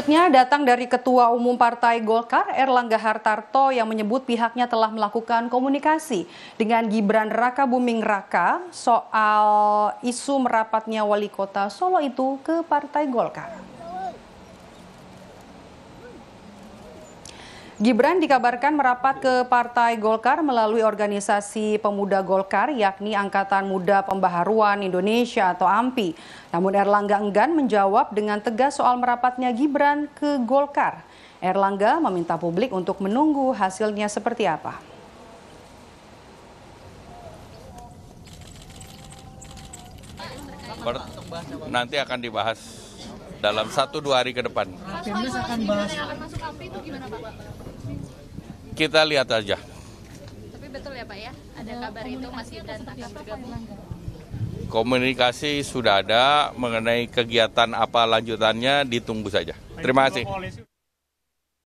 Selanjutnya datang dari Ketua Umum Partai Golkar Erlangga Hartarto yang menyebut pihaknya telah melakukan komunikasi dengan Gibran Raka Buming Raka soal isu merapatnya wali kota Solo itu ke Partai Golkar. Gibran dikabarkan merapat ke Partai Golkar melalui organisasi pemuda Golkar yakni Angkatan Muda Pembaharuan Indonesia atau AMPI. Namun Erlangga enggan menjawab dengan tegas soal merapatnya Gibran ke Golkar. Erlangga meminta publik untuk menunggu hasilnya seperti apa. Nanti akan dibahas dalam 1-2 hari ke depan. Kita lihat aja. Tapi betul ya Pak ya, ada kabar itu masih dan Komunikasi sudah ada mengenai kegiatan apa lanjutannya ditunggu saja. Terima kasih.